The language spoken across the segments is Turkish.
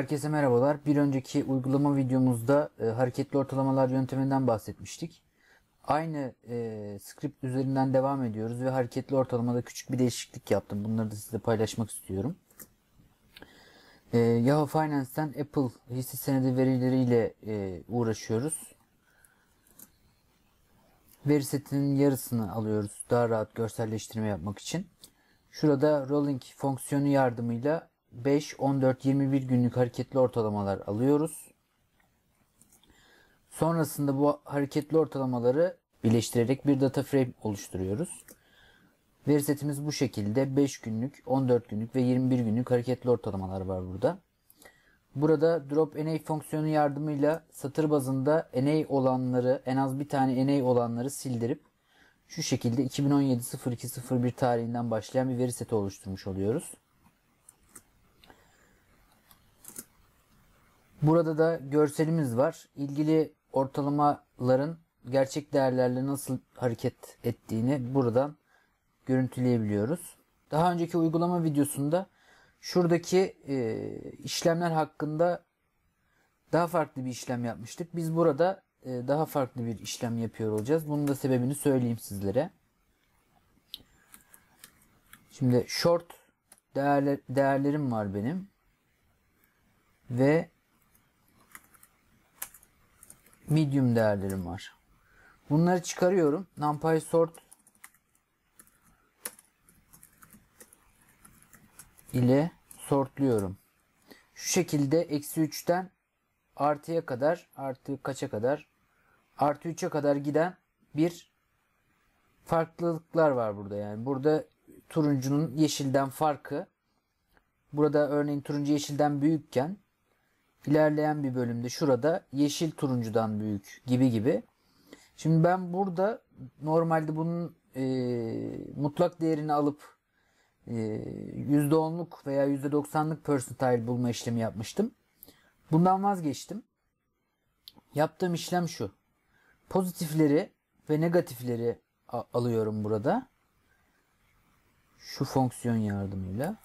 Herkese merhabalar. Bir önceki uygulama videomuzda e, hareketli ortalamalar yönteminden bahsetmiştik. Aynı e, script üzerinden devam ediyoruz ve hareketli ortalamada küçük bir değişiklik yaptım. Bunları da size paylaşmak istiyorum. E, Yahoo Finance'ten Apple hisse senedi verileriyle e, uğraşıyoruz. Veri setinin yarısını alıyoruz daha rahat görselleştirme yapmak için. Şurada rolling fonksiyonu yardımıyla 5, 14, 21 günlük hareketli ortalamalar alıyoruz. Sonrasında bu hareketli ortalamaları birleştirerek bir data frame oluşturuyoruz. Veri setimiz bu şekilde 5 günlük, 14 günlük ve 21 günlük hareketli ortalamalar var burada. Burada drop NA fonksiyonu yardımıyla satır bazında NA olanları en az bir tane NA olanları sildirip şu şekilde 2017-02-01 tarihinden başlayan bir veri seti oluşturmuş oluyoruz. Burada da görselimiz var. İlgili ortalamaların gerçek değerlerle nasıl hareket ettiğini buradan görüntüleyebiliyoruz. Daha önceki uygulama videosunda şuradaki e, işlemler hakkında daha farklı bir işlem yapmıştık. Biz burada e, daha farklı bir işlem yapıyor olacağız. Bunun da sebebini söyleyeyim sizlere. Şimdi short değerler, değerlerim var benim. Ve medium değerlerim var. Bunları çıkarıyorum. NumPy sort ile sortluyorum. Şu şekilde eksi 3'ten artıya kadar artı kaça kadar artı 3'e kadar giden bir farklılıklar var burada. Yani burada turuncunun yeşilden farkı burada örneğin turuncu yeşilden büyükken ilerleyen bir bölümde şurada yeşil turuncudan büyük gibi gibi. Şimdi ben burada normalde bunun e, mutlak değerini alıp e, %10'luk veya %90'lık percentile bulma işlemi yapmıştım. Bundan vazgeçtim. Yaptığım işlem şu. Pozitifleri ve negatifleri alıyorum burada. Şu fonksiyon yardımıyla.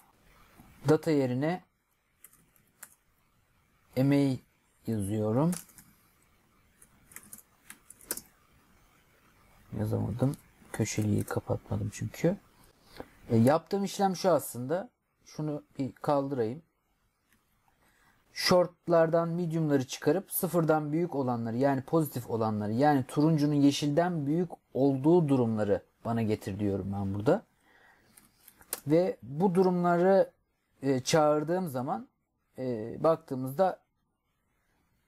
Data yerine emeği yazıyorum. Yazamadım. Köşeliği kapatmadım çünkü. E, yaptığım işlem şu aslında. Şunu bir kaldırayım. Shortlardan mediumları çıkarıp sıfırdan büyük olanları yani pozitif olanları yani turuncunun yeşilden büyük olduğu durumları bana getir diyorum ben burada. Ve bu durumları e, çağırdığım zaman e, baktığımızda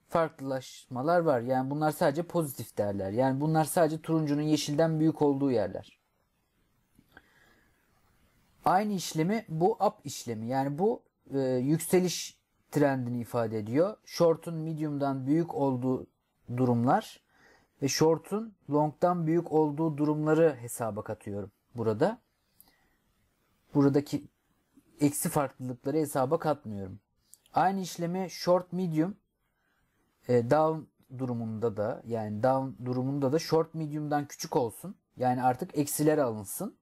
farklılaşmalar var. Yani bunlar sadece pozitif derler Yani bunlar sadece turuncunun yeşilden büyük olduğu yerler. Aynı işlemi bu up işlemi. Yani bu e, yükseliş trendini ifade ediyor. Short'un medium'dan büyük olduğu durumlar ve short'un long'dan büyük olduğu durumları hesaba katıyorum burada. Buradaki eksi farklılıkları hesaba katmıyorum. Aynı işlemi short medium e, down durumunda da yani down durumunda da short medium'dan küçük olsun. Yani artık eksiler alınsın.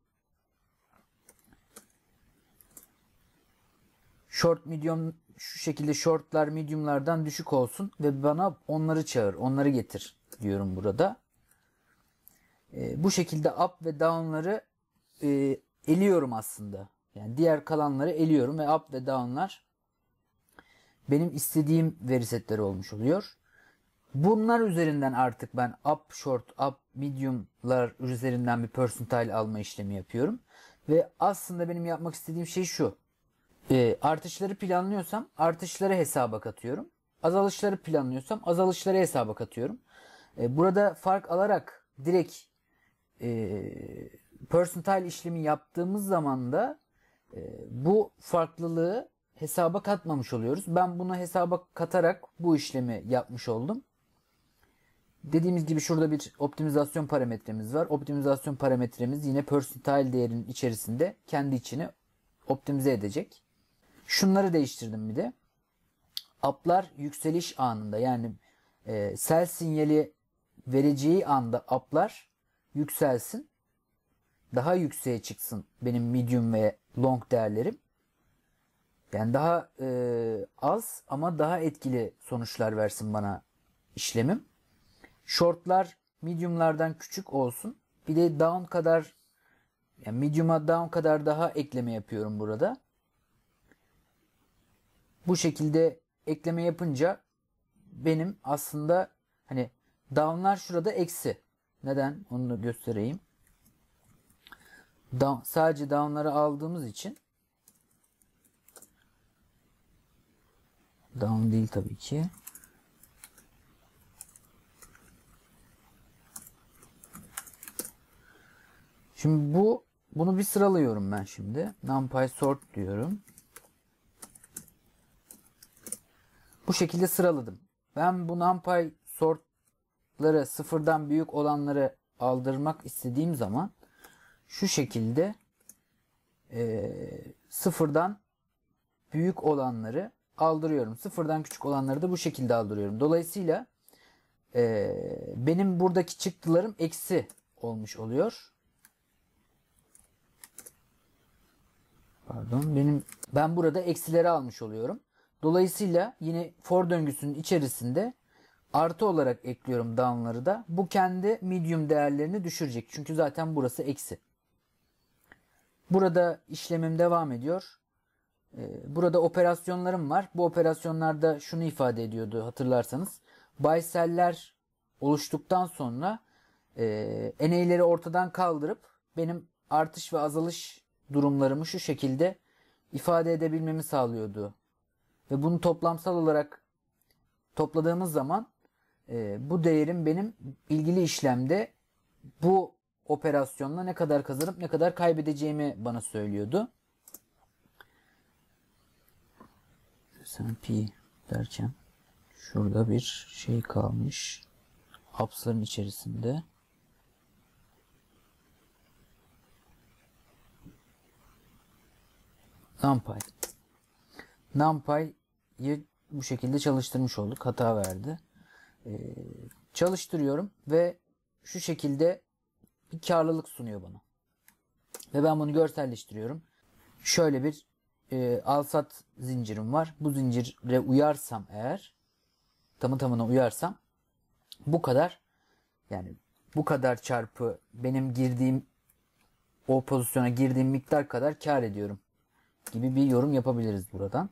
Short medium şu şekilde shortlar mediumlardan düşük olsun ve bana onları çağır, onları getir diyorum burada. E, bu şekilde up ve down'ları e, eliyorum aslında. Yani diğer kalanları eliyorum ve up ve down'lar benim istediğim veri setleri olmuş oluyor. Bunlar üzerinden artık ben up, short, up, mediumlar üzerinden bir percentile alma işlemi yapıyorum. Ve aslında benim yapmak istediğim şey şu. E, artışları planlıyorsam artışları hesaba katıyorum. Azalışları planlıyorsam azalışları hesaba katıyorum. E, burada fark alarak direkt e, percentile işlemi yaptığımız zaman da e, bu farklılığı hesaba katmamış oluyoruz. Ben bunu hesaba katarak bu işlemi yapmış oldum. Dediğimiz gibi şurada bir optimizasyon parametremiz var. Optimizasyon parametremiz yine percentile değerin içerisinde kendi içini optimize edecek. Şunları değiştirdim bir de. Aplar yükseliş anında yani e, sel sinyali vereceği anda aplar yükselsin. Daha yükseğe çıksın benim medium ve long değerlerim. Yani daha e, az ama daha etkili sonuçlar versin bana işlemim. Shortlar mediumlardan küçük olsun. Bir de down kadar yani medium'a down kadar daha ekleme yapıyorum burada. Bu şekilde ekleme yapınca benim aslında hani down'lar şurada eksi. Neden? Onu da göstereyim. Down, sadece down'ları aldığımız için down değil tabii ki. Şimdi bu bunu bir sıralıyorum ben şimdi. NumPy sort diyorum. Bu şekilde sıraladım. Ben bu NumPy sortları sıfırdan büyük olanları aldırmak istediğim zaman şu şekilde e, sıfırdan büyük olanları aldırıyorum. Sıfırdan küçük olanları da bu şekilde aldırıyorum. Dolayısıyla e, benim buradaki çıktılarım eksi olmuş oluyor. Pardon benim ben burada eksileri almış oluyorum. Dolayısıyla yine for döngüsünün içerisinde artı olarak ekliyorum down'ları da. Bu kendi medium değerlerini düşürecek. Çünkü zaten burası eksi. Burada işlemim devam ediyor. Ee, burada operasyonlarım var. Bu operasyonlarda şunu ifade ediyordu hatırlarsanız. Bayseller oluştuktan sonra e, eneyleri ortadan kaldırıp benim artış ve azalış durumlarımı şu şekilde ifade edebilmemi sağlıyordu. Ve bunu toplamsal olarak topladığımız zaman e, bu değerim benim ilgili işlemde bu operasyonla ne kadar kazanıp ne kadar kaybedeceğimi bana söylüyordu. Sen pi derken şurada bir şey kalmış. Hapsların içerisinde. NumPy. NumPy'yi bu şekilde çalıştırmış olduk. Hata verdi. Ee, çalıştırıyorum ve şu şekilde bir karlılık sunuyor bana. Ve ben bunu görselleştiriyorum. Şöyle bir e, alsat zincirim var. Bu zincire uyarsam eğer tamı tamına uyarsam bu kadar yani bu kadar çarpı benim girdiğim o pozisyona girdiğim miktar kadar kar ediyorum gibi bir yorum yapabiliriz buradan.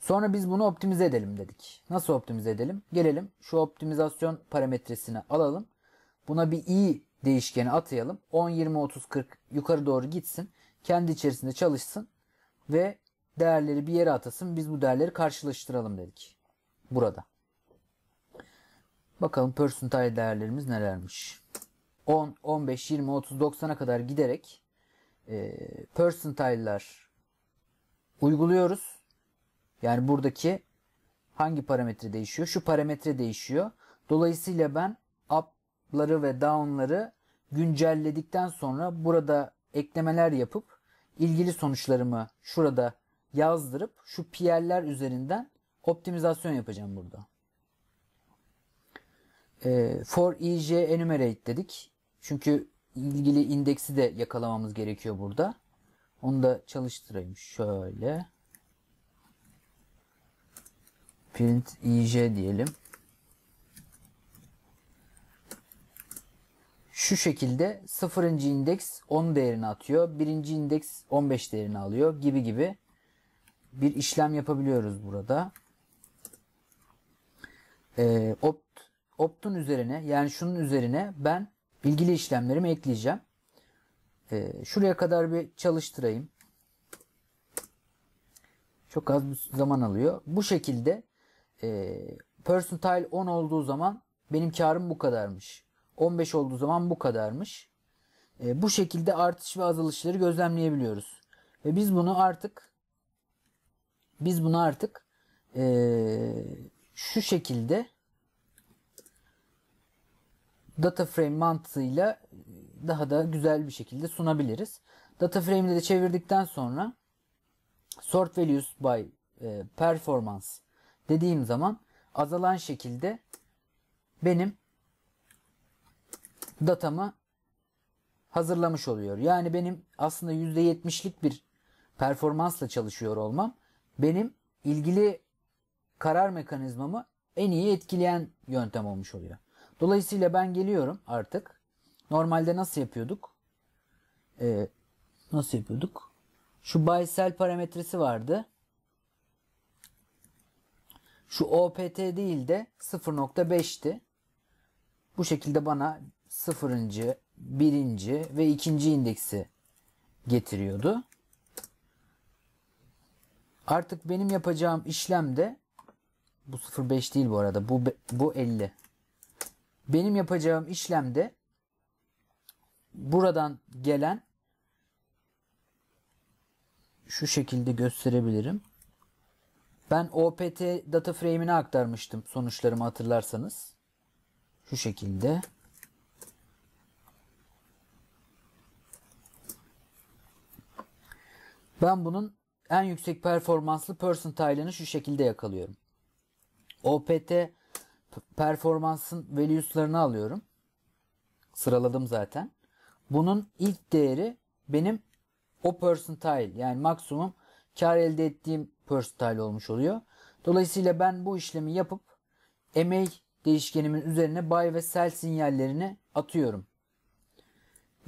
Sonra biz bunu optimize edelim dedik. Nasıl optimize edelim? Gelelim şu optimizasyon parametresini alalım. Buna bir i değişkeni atayalım. 10, 20, 30, 40 yukarı doğru gitsin. Kendi içerisinde çalışsın. Ve değerleri bir yere atasın. Biz bu değerleri karşılaştıralım dedik. Burada. Bakalım percentile değerlerimiz nelermiş. 10, 15, 20, 30, 90'a kadar giderek e, percentile'lar uyguluyoruz. Yani buradaki hangi parametre değişiyor? Şu parametre değişiyor. Dolayısıyla ben up'ları ve down'ları güncelledikten sonra burada eklemeler yapıp ilgili sonuçlarımı şurada yazdırıp şu PL'ler üzerinden optimizasyon yapacağım burada. Ee, e, for ij enumerate dedik. Çünkü ilgili indeksi de yakalamamız gerekiyor burada. Onu da çalıştırayım. Şöyle. Print ij diyelim. Şu şekilde 0. indeks 10 değerini atıyor. birinci indeks 15 değerini alıyor gibi gibi bir işlem yapabiliyoruz burada. Ee, opt, opt'un üzerine yani şunun üzerine ben bilgili işlemlerimi ekleyeceğim. E, şuraya kadar bir çalıştırayım. Çok az bir zaman alıyor. Bu şekilde e, percentile 10 olduğu zaman benim karım bu kadarmış. 15 olduğu zaman bu kadarmış. E, bu şekilde artış ve azalışları gözlemleyebiliyoruz. Ve biz bunu artık biz bunu artık e, şu şekilde data frame mantığıyla daha da güzel bir şekilde sunabiliriz. Data frame'de de çevirdikten sonra sort values by e, performance dediğim zaman azalan şekilde benim datamı hazırlamış oluyor. Yani benim aslında %70'lik bir performansla çalışıyor olmam benim ilgili karar mekanizmamı en iyi etkileyen yöntem olmuş oluyor. Dolayısıyla ben geliyorum artık Normalde nasıl yapıyorduk? Ee, nasıl yapıyorduk? Şu buy sell parametresi vardı. Şu OPT değil de 0.5'ti. Bu şekilde bana 0. 1. ve 2. indeksi getiriyordu. Artık benim yapacağım işlem de bu 05 değil bu arada. Bu bu 50. Benim yapacağım işlemde buradan gelen şu şekilde gösterebilirim. Ben OPT data frame'ini aktarmıştım sonuçlarımı hatırlarsanız. Şu şekilde. Ben bunun en yüksek performanslı percentile'ını şu şekilde yakalıyorum. OPT performansın values'larını alıyorum. Sıraladım zaten. Bunun ilk değeri benim o percentile yani maksimum kar elde ettiğim percentile olmuş oluyor. Dolayısıyla ben bu işlemi yapıp MA değişkenimin üzerine buy ve sell sinyallerini atıyorum.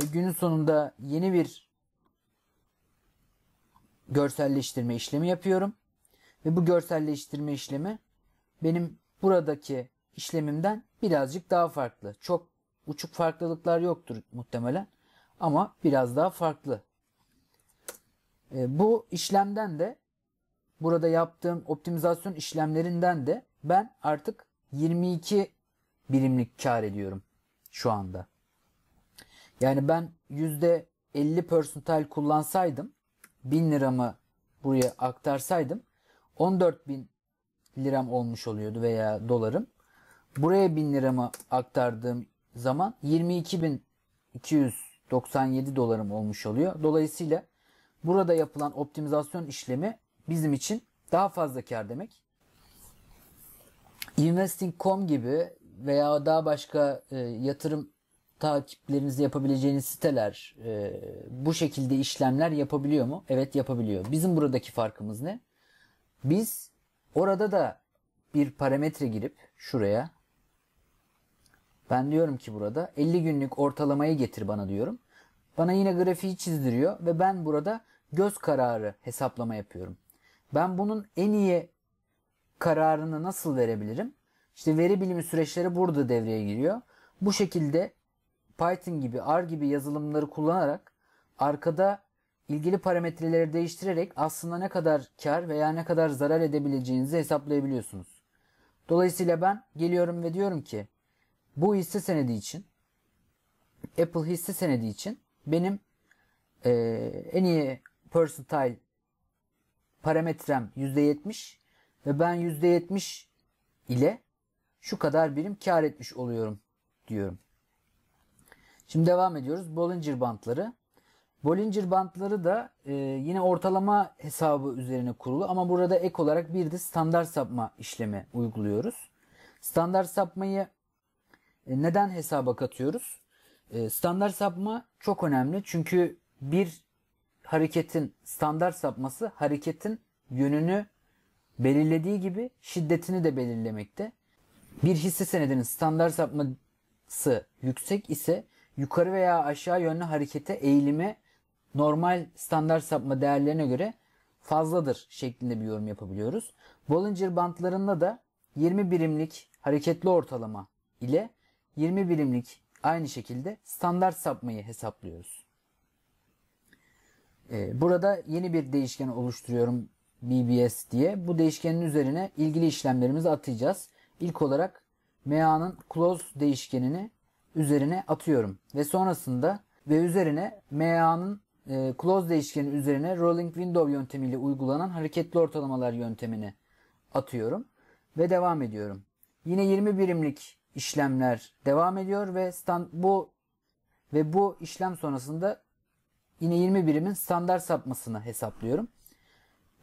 Ve günün sonunda yeni bir görselleştirme işlemi yapıyorum. Ve bu görselleştirme işlemi benim buradaki işlemimden birazcık daha farklı. Çok uçuk farklılıklar yoktur muhtemelen. Ama biraz daha farklı. E, bu işlemden de burada yaptığım optimizasyon işlemlerinden de ben artık 22 birimlik kar ediyorum şu anda. Yani ben %50 persental kullansaydım 1000 liramı buraya aktarsaydım 14 bin liram olmuş oluyordu veya dolarım. Buraya 1000 liramı aktardığım zaman 22.297 dolarım olmuş oluyor. Dolayısıyla burada yapılan optimizasyon işlemi bizim için daha fazla kar demek. Investing.com gibi veya daha başka e, yatırım takiplerinizi yapabileceğiniz siteler e, bu şekilde işlemler yapabiliyor mu? Evet yapabiliyor. Bizim buradaki farkımız ne? Biz orada da bir parametre girip şuraya ben diyorum ki burada 50 günlük ortalamayı getir bana diyorum. Bana yine grafiği çizdiriyor ve ben burada göz kararı hesaplama yapıyorum. Ben bunun en iyi kararını nasıl verebilirim? İşte veri bilimi süreçleri burada devreye giriyor. Bu şekilde Python gibi R gibi yazılımları kullanarak arkada ilgili parametreleri değiştirerek aslında ne kadar kar veya ne kadar zarar edebileceğinizi hesaplayabiliyorsunuz. Dolayısıyla ben geliyorum ve diyorum ki bu hisse senedi için Apple hisse senedi için benim e, en iyi percentile parametrem %70 ve ben %70 ile şu kadar birim kar etmiş oluyorum diyorum. Şimdi devam ediyoruz. Bollinger bantları. Bollinger bantları da e, yine ortalama hesabı üzerine kurulu ama burada ek olarak bir de standart sapma işlemi uyguluyoruz. Standart sapmayı e, neden hesaba katıyoruz? E, standart sapma çok önemli çünkü bir hareketin standart sapması hareketin yönünü belirlediği gibi şiddetini de belirlemekte. Bir hisse senedinin standart sapması yüksek ise yukarı veya aşağı yönlü harekete eğilimi normal standart sapma değerlerine göre fazladır şeklinde bir yorum yapabiliyoruz. Bollinger bantlarında da 20 birimlik hareketli ortalama ile 20 birimlik aynı şekilde standart sapmayı hesaplıyoruz. Ee, burada yeni bir değişken oluşturuyorum BBS diye. Bu değişkenin üzerine ilgili işlemlerimizi atacağız. İlk olarak MA'nın close değişkenini üzerine atıyorum. Ve sonrasında ve üzerine MA'nın e, close değişkenin üzerine rolling window yöntemiyle uygulanan hareketli ortalamalar yöntemini atıyorum. Ve devam ediyorum. Yine 20 birimlik işlemler devam ediyor ve stand, bu ve bu işlem sonrasında yine 20 birimin standart sapmasını hesaplıyorum.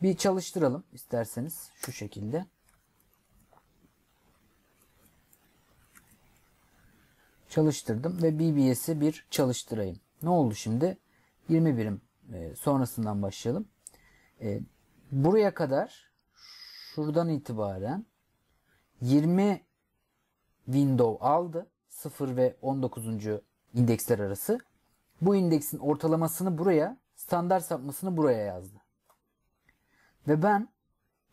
Bir çalıştıralım isterseniz şu şekilde. Çalıştırdım ve BBS'i bir çalıştırayım. Ne oldu şimdi? 20 birim e, sonrasından başlayalım. E, buraya kadar şuradan itibaren 20 window aldı. 0 ve 19. indeksler arası. Bu indeksin ortalamasını buraya, standart sapmasını buraya yazdı. Ve ben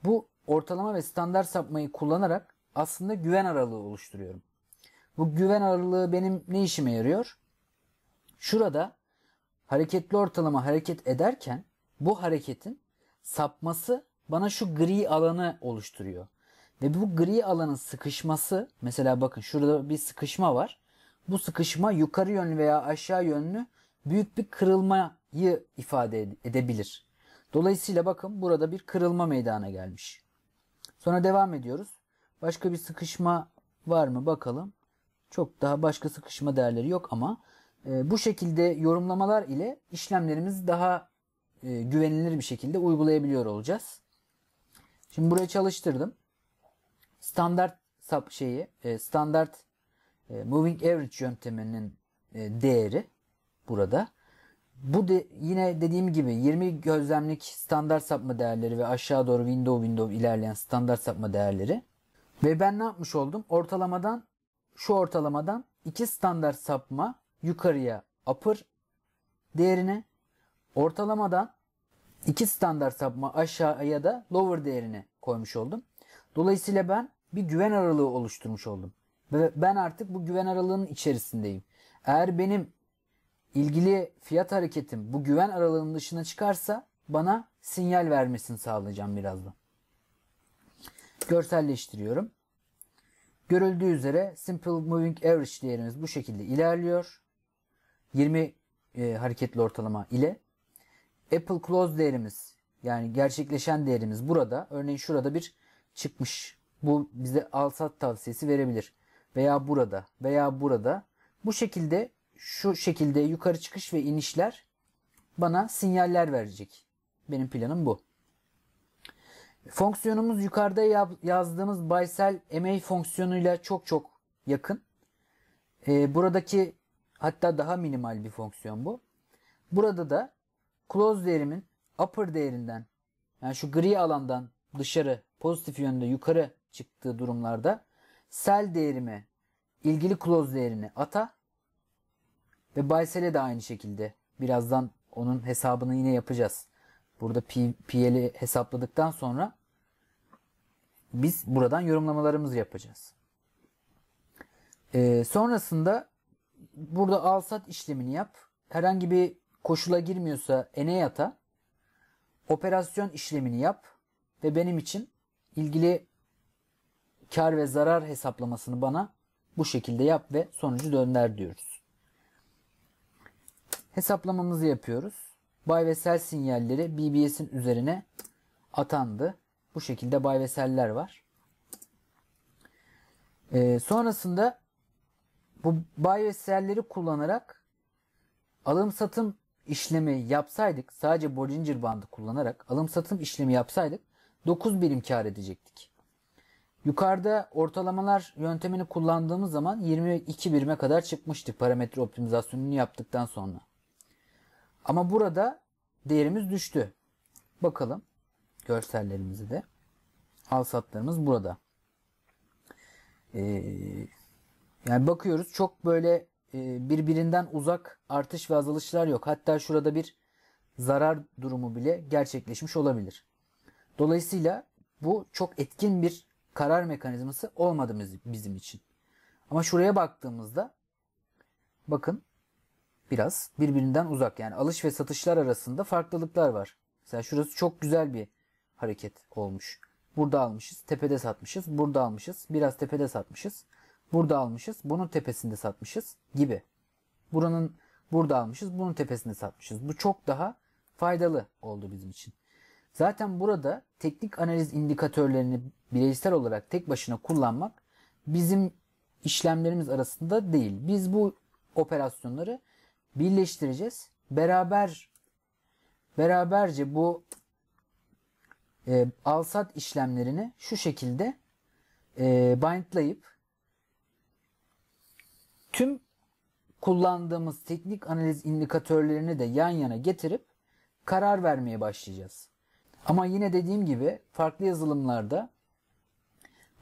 bu ortalama ve standart sapmayı kullanarak aslında güven aralığı oluşturuyorum. Bu güven aralığı benim ne işime yarıyor? Şurada hareketli ortalama hareket ederken bu hareketin sapması bana şu gri alanı oluşturuyor. Ve bu gri alanın sıkışması mesela bakın şurada bir sıkışma var. Bu sıkışma yukarı yönlü veya aşağı yönlü büyük bir kırılmayı ifade edebilir. Dolayısıyla bakın burada bir kırılma meydana gelmiş. Sonra devam ediyoruz. Başka bir sıkışma var mı bakalım. Çok daha başka sıkışma değerleri yok ama e, bu şekilde yorumlamalar ile işlemlerimiz daha e, güvenilir bir şekilde uygulayabiliyor olacağız. Şimdi buraya çalıştırdım standart sap şeyi e, standart e, moving average yönteminin e, değeri burada. Bu de, yine dediğim gibi 20 gözlemlik standart sapma değerleri ve aşağı doğru window window ilerleyen standart sapma değerleri. Ve ben ne yapmış oldum? Ortalamadan şu ortalamadan iki standart sapma yukarıya upper değerine ortalamadan iki standart sapma aşağıya da lower değerine koymuş oldum. Dolayısıyla ben bir güven aralığı oluşturmuş oldum. Ve ben artık bu güven aralığının içerisindeyim. Eğer benim ilgili fiyat hareketim bu güven aralığının dışına çıkarsa bana sinyal vermesini sağlayacağım birazdan. Görselleştiriyorum. Görüldüğü üzere Simple Moving Average değerimiz bu şekilde ilerliyor. 20 e, hareketli ortalama ile. Apple Close değerimiz yani gerçekleşen değerimiz burada. Örneğin şurada bir çıkmış. Bu bize alsat tavsiyesi verebilir. Veya burada veya burada. Bu şekilde şu şekilde yukarı çıkış ve inişler bana sinyaller verecek. Benim planım bu. Fonksiyonumuz yukarıda yazdığımız Baysel MA fonksiyonuyla çok çok yakın. Ee, buradaki hatta daha minimal bir fonksiyon bu. Burada da close değerimin upper değerinden yani şu gri alandan dışarı pozitif yönde yukarı çıktığı durumlarda sel değerimi ilgili kloz değerini ata ve Baysel'e de aynı şekilde birazdan onun hesabını yine yapacağız. Burada PL'i hesapladıktan sonra biz buradan yorumlamalarımızı yapacağız. Ee, sonrasında burada alsat işlemini yap. Herhangi bir koşula girmiyorsa ene yata. Operasyon işlemini yap. Ve benim için ilgili kar ve zarar hesaplamasını bana bu şekilde yap ve sonucu dönder diyoruz. Hesaplamamızı yapıyoruz. Buy ve sell sinyalleri BBS'in üzerine atandı. Bu şekilde buy ve sell'ler var. Ee, sonrasında bu buy ve sell'leri kullanarak alım satım işlemi yapsaydık sadece Bollinger bandı kullanarak alım satım işlemi yapsaydık 9 birim kar edecektik. Yukarıda ortalamalar yöntemini kullandığımız zaman 22 birime kadar çıkmıştık parametre optimizasyonunu yaptıktan sonra. Ama burada değerimiz düştü. Bakalım görsellerimizi de. Al satlarımız burada. Ee, yani bakıyoruz çok böyle e, birbirinden uzak artış ve azalışlar yok. Hatta şurada bir zarar durumu bile gerçekleşmiş olabilir. Dolayısıyla bu çok etkin bir karar mekanizması olmadı bizim için. Ama şuraya baktığımızda bakın biraz birbirinden uzak. Yani alış ve satışlar arasında farklılıklar var. Mesela şurası çok güzel bir hareket olmuş. Burada almışız, tepede satmışız. Burada almışız, biraz tepede satmışız. Burada almışız, bunun tepesinde satmışız gibi. Buranın burada almışız, bunun tepesinde satmışız. Bu çok daha faydalı oldu bizim için. Zaten burada teknik analiz indikatörlerini bireysel olarak tek başına kullanmak bizim işlemlerimiz arasında değil. Biz bu operasyonları birleştireceğiz. Beraber beraberce bu e, alsat işlemlerini şu şekilde e, bindlayıp tüm kullandığımız teknik analiz indikatörlerini de yan yana getirip karar vermeye başlayacağız. Ama yine dediğim gibi farklı yazılımlarda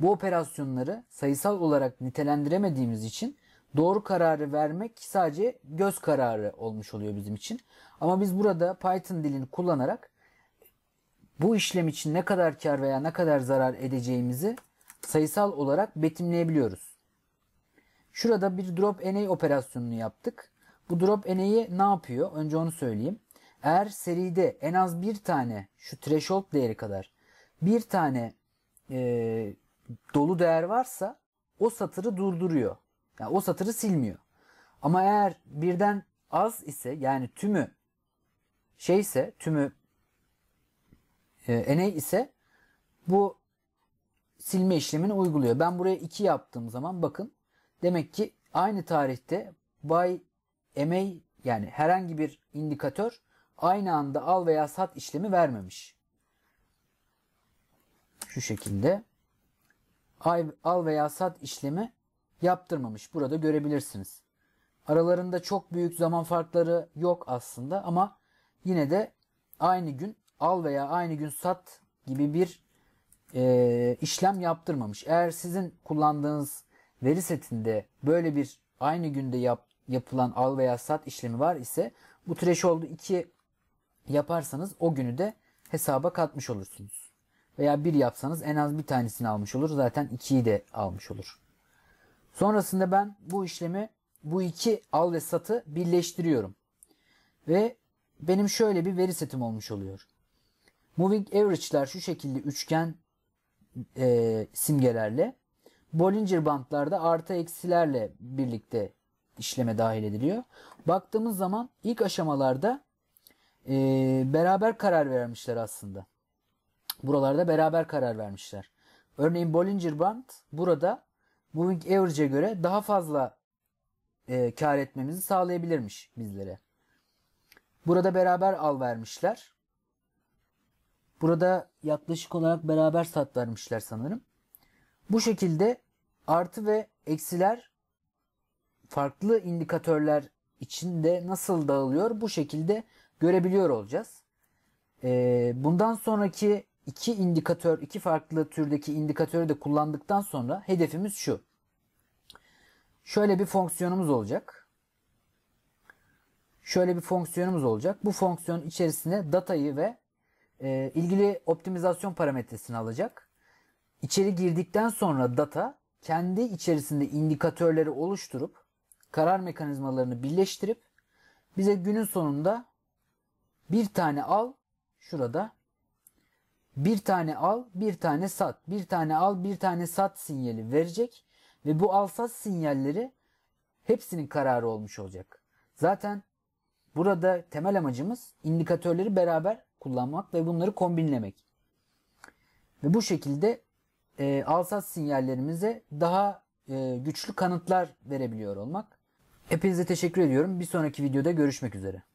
bu operasyonları sayısal olarak nitelendiremediğimiz için doğru kararı vermek sadece göz kararı olmuş oluyor bizim için. Ama biz burada Python dilini kullanarak bu işlem için ne kadar kar veya ne kadar zarar edeceğimizi sayısal olarak betimleyebiliyoruz. Şurada bir drop NA operasyonunu yaptık. Bu drop NA'yi ne yapıyor? Önce onu söyleyeyim. Eğer seride en az bir tane şu threshold değeri kadar bir tane e, dolu değer varsa o satırı durduruyor. Yani o satırı silmiyor. Ama eğer birden az ise yani tümü şeyse tümü e, eney ise bu silme işlemini uyguluyor. Ben buraya 2 yaptığım zaman bakın demek ki aynı tarihte by MA yani herhangi bir indikatör aynı anda al veya sat işlemi vermemiş. Şu şekilde al veya sat işlemi yaptırmamış. Burada görebilirsiniz. Aralarında çok büyük zaman farkları yok aslında ama yine de aynı gün al veya aynı gün sat gibi bir e, işlem yaptırmamış. Eğer sizin kullandığınız veri setinde böyle bir aynı günde yap, yapılan al veya sat işlemi var ise bu threshold'u 2 yaparsanız o günü de hesaba katmış olursunuz. Veya bir yapsanız en az bir tanesini almış olur. Zaten ikiyi de almış olur. Sonrasında ben bu işlemi bu iki al ve satı birleştiriyorum. Ve benim şöyle bir veri setim olmuş oluyor. Moving average'ler şu şekilde üçgen e, simgelerle Bollinger bantlarda artı eksilerle birlikte işleme dahil ediliyor. Baktığımız zaman ilk aşamalarda e, beraber karar vermişler aslında. Buralarda beraber karar vermişler. Örneğin Bollinger Band burada Moving Average'e göre daha fazla e, kar etmemizi sağlayabilirmiş bizlere. Burada beraber al vermişler. Burada yaklaşık olarak beraber sat vermişler sanırım. Bu şekilde artı ve eksiler farklı indikatörler içinde nasıl dağılıyor? Bu şekilde görebiliyor olacağız. Ee, bundan sonraki iki indikatör, iki farklı türdeki indikatörü de kullandıktan sonra hedefimiz şu. Şöyle bir fonksiyonumuz olacak. Şöyle bir fonksiyonumuz olacak. Bu fonksiyon içerisine datayı ve e, ilgili optimizasyon parametresini alacak. İçeri girdikten sonra data kendi içerisinde indikatörleri oluşturup karar mekanizmalarını birleştirip bize günün sonunda bir tane al şurada. Bir tane al, bir tane sat. Bir tane al, bir tane sat sinyali verecek ve bu al sat sinyalleri hepsinin kararı olmuş olacak. Zaten burada temel amacımız indikatörleri beraber kullanmak ve bunları kombinlemek. Ve bu şekilde e, alsat sinyallerimize daha e, güçlü kanıtlar verebiliyor olmak. Hepinize teşekkür ediyorum. Bir sonraki videoda görüşmek üzere.